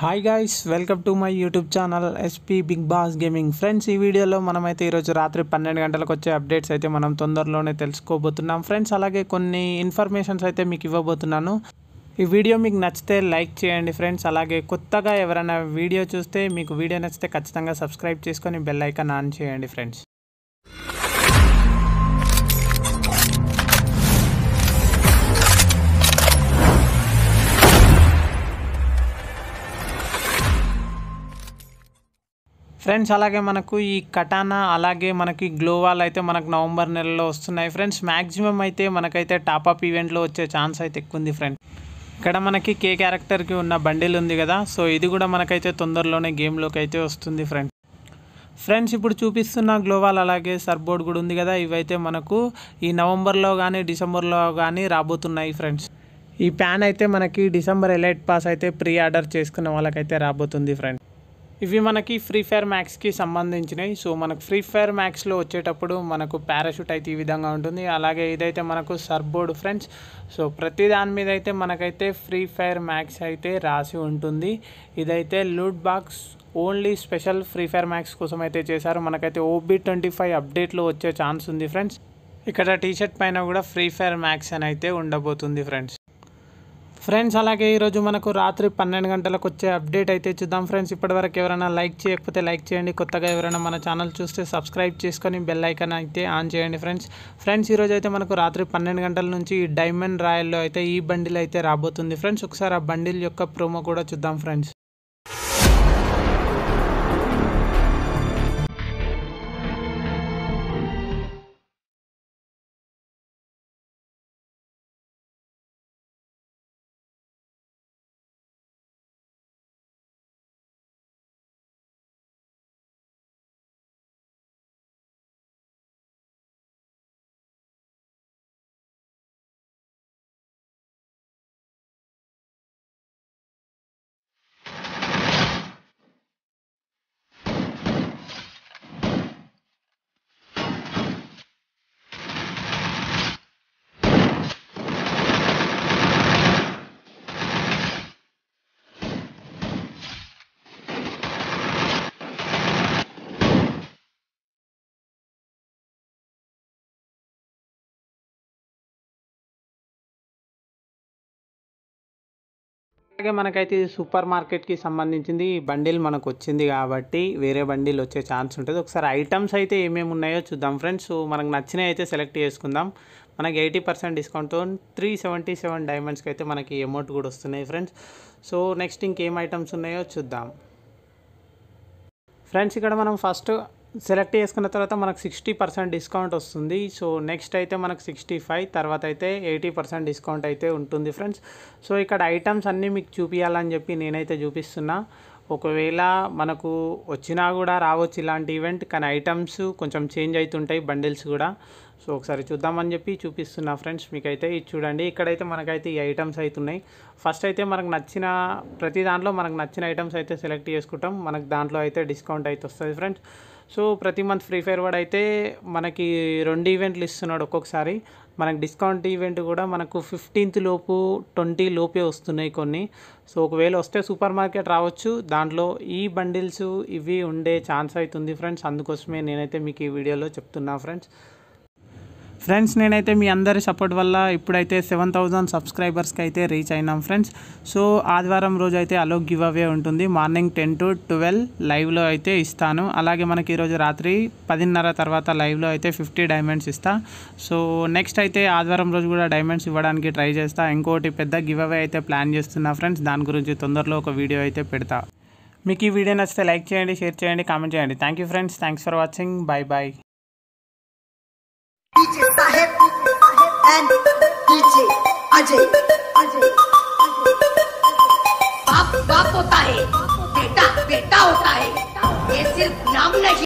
hi guys welcome to my YouTube channel SP big boss gaming friends ఈ వీడియోలో మనమైతే ఈరోజు రాత్రి పన్నెండు గంటలకు వచ్చే అప్డేట్స్ అయితే మనం తొందరలోనే తెలుసుకోబోతున్నాం ఫ్రెండ్స్ అలాగే కొన్ని ఇన్ఫర్మేషన్స్ అయితే మీకు ఇవ్వబోతున్నాను ఈ వీడియో మీకు నచ్చితే లైక్ చేయండి ఫ్రెండ్స్ అలాగే కొత్తగా ఎవరైనా వీడియో చూస్తే మీకు వీడియో నచ్చితే ఖచ్చితంగా సబ్స్క్రైబ్ చేసుకొని బెల్ ఐకాన్ ఆన్ చేయండి ఫ్రెండ్స్ ఫ్రెండ్స్ అలాగే మనకు ఈ కటానా అలాగే మనకి గ్లోవాల్ అయితే మనకు నవంబర్ నెలలో వస్తున్నాయి ఫ్రెండ్స్ మ్యాక్సిమం అయితే మనకైతే టాపప్ ఈవెంట్లో వచ్చే ఛాన్స్ అయితే ఎక్కువ ఉంది ఫ్రెండ్ ఇక్కడ మనకి కే క్యారెక్టర్కి ఉన్న బండిల్ ఉంది కదా సో ఇది కూడా మనకైతే తొందరలోనే గేమ్లోకి అయితే వస్తుంది ఫ్రెండ్స్ ఫ్రెండ్స్ ఇప్పుడు చూపిస్తున్న గ్లోవాల్ అలాగే సర్బోర్డ్ కూడా ఉంది కదా ఇవైతే మనకు ఈ నవంబర్లో కానీ డిసెంబర్లో కానీ రాబోతున్నాయి ఫ్రెండ్స్ ఈ ప్యాన్ అయితే మనకి డిసెంబర్ ఎలైట్ పాస్ అయితే ప్రీ ఆర్డర్ చేసుకున్న వాళ్ళకైతే రాబోతుంది ఫ్రెండ్స్ ఇవి మనకి ఫ్రీ ఫైర్ మ్యాక్స్కి సంబంధించినవి సో మనకు ఫ్రీ ఫైర్ మ్యాక్స్లో వచ్చేటప్పుడు మనకు పారాషూట్ అయితే ఈ విధంగా ఉంటుంది అలాగే ఇదైతే మనకు సర్బోర్డ్ ఫ్రెండ్స్ సో ప్రతి దాని మీద అయితే మనకైతే ఫ్రీ ఫైర్ మ్యాక్స్ అయితే రాసి ఉంటుంది ఇదైతే loot box only special free fire max కోసం అయితే చేశారు మనకైతే ఓబీ ట్వంటీ ఫైవ్ అప్డేట్లో వచ్చే ఛాన్స్ ఉంది ఫ్రెండ్స్ ఇక్కడ టీషర్ట్ పైన కూడా ఫ్రీ ఫైర్ మ్యాక్స్ అని అయితే ఉండబోతుంది ఫ్రెండ్స్ ఫ్రెండ్స్ అలాగే ఈరోజు మనకు రాత్రి పన్నెండు గంటలకు వచ్చే అప్డేట్ అయితే చూద్దాం ఫ్రెండ్స్ ఇప్పటివరకు ఎవరైనా లైక్ చేయకపోతే లైక్ చేయండి కొత్తగా ఎవరైనా మన ఛానల్ చూస్తే సబ్స్క్రైబ్ చేసుకొని బెల్ ఐకాన్ అయితే ఆన్ చేయండి ఫ్రెండ్స్ ఫ్రెండ్స్ ఈరోజు అయితే మనకు రాత్రి పన్నెండు గంటల నుంచి డైమండ్ రాయల్లో అయితే ఈ బండిల్ అయితే రాబోతుంది ఫ్రెండ్స్ ఒకసారి ఆ బండిల్ యొక్క ప్రోమో కూడా చూద్దాం ఫ్రెండ్స్ అలాగే మనకైతే ఇది సూపర్ మార్కెట్కి సంబంధించింది బండిల్ మనకు వచ్చింది కాబట్టి వేరే బండిల్ వచ్చే ఛాన్స్ ఉంటుంది ఒకసారి ఐటమ్స్ అయితే ఏమేమి ఉన్నాయో చూద్దాం ఫ్రెండ్స్ మనకు నచ్చినవి అయితే సెలెక్ట్ చేసుకుందాం మనకి ఎయిటీ పర్సెంట్ డిస్కౌంట్తో త్రీ సెవెంటీ సెవెన్ డైమండ్స్కి అయితే మనకి అమౌంట్ కూడా వస్తున్నాయి ఫ్రెండ్స్ సో నెక్స్ట్ ఇంకేం ఐటమ్స్ ఉన్నాయో చూద్దాం ఫ్రెండ్స్ ఇక్కడ మనం ఫస్ట్ సెలెక్ట్ చేసుకున్న తర్వాత మనకు సిక్స్టీ పర్సెంట్ డిస్కౌంట్ వస్తుంది సో నెక్స్ట్ అయితే మనకు సిక్స్టీ ఫైవ్ తర్వాత అయితే ఎయిటీ పర్సెంట్ డిస్కౌంట్ అయితే ఉంటుంది ఫ్రెండ్స్ సో ఇక్కడ ఐటమ్స్ అన్నీ మీకు చూపించాలని చెప్పి నేనైతే చూపిస్తున్నా ఒకవేళ మనకు వచ్చినా కూడా రావచ్చు ఇలాంటి ఈవెంట్ కానీ ఐటమ్స్ కొంచెం చేంజ్ అవుతుంటాయి బండిల్స్ కూడా సో ఒకసారి చూద్దామని చెప్పి చూపిస్తున్నా ఫ్రెండ్స్ మీకైతే ఇది చూడండి ఇక్కడైతే మనకైతే ఈ ఐటమ్స్ అయితే ఉన్నాయి ఫస్ట్ అయితే మనకు నచ్చిన ప్రతి దాంట్లో మనకు నచ్చిన ఐటమ్స్ అయితే సెలెక్ట్ చేసుకుంటాం మనకు దాంట్లో అయితే డిస్కౌంట్ అయితే వస్తుంది ఫ్రెండ్స్ సో ప్రతి మంత్ ఫ్రీ ఫైర్ వాడు అయితే మనకి రెండు ఈవెంట్లు ఇస్తున్నాడు ఒక్కొక్కసారి మనకు డిస్కౌంట్ ఈవెంట్ కూడా మనకు ఫిఫ్టీన్త్ లోపు ట్వంటీ లోపే వస్తున్నాయి కొన్ని సో ఒకవేళ వస్తే సూపర్ మార్కెట్ రావచ్చు దాంట్లో ఈ బండిల్స్ ఇవి ఉండే ఛాన్స్ అవుతుంది ఫ్రెండ్స్ అందుకోసమే నేనైతే మీకు ఈ వీడియోలో చెప్తున్నా ఫ్రెండ్స్ ఫ్రెండ్స్ నేనైతే మీ అందరి సపోర్ట్ వల్ల ఇప్పుడైతే సెవెన్ థౌజండ్ సబ్స్క్రైబర్స్కి అయితే రీచ్ అయినాం ఫ్రెండ్స్ సో ఆదివారం రోజు అయితే అలో గివ్ అవే ఉంటుంది మార్నింగ్ టెన్ టు ట్వెల్వ్ లైవ్లో అయితే ఇస్తాను అలాగే మనకి ఈరోజు రాత్రి పదిన్నర తర్వాత లైవ్లో అయితే ఫిఫ్టీ డైమండ్స్ ఇస్తా సో నెక్స్ట్ అయితే ఆదివారం రోజు కూడా డైమండ్స్ ఇవ్వడానికి ట్రై చేస్తా ఇంకోటి పెద్ద గివ్ అవే అయితే ప్లాన్ చేస్తున్నా ఫ్రెండ్స్ దాని గురించి తొందరలో ఒక వీడియో అయితే పెడతా మీకు ఈ వీడియో నచ్చితే లైక్ చేయండి షేర్ చేయండి కామెంట్ చేయండి thank you friends thanks for watching bye bye Ajay Ajay बाप बाप होता है बेटा बेटा होता है ये सिर्फ नाम नहीं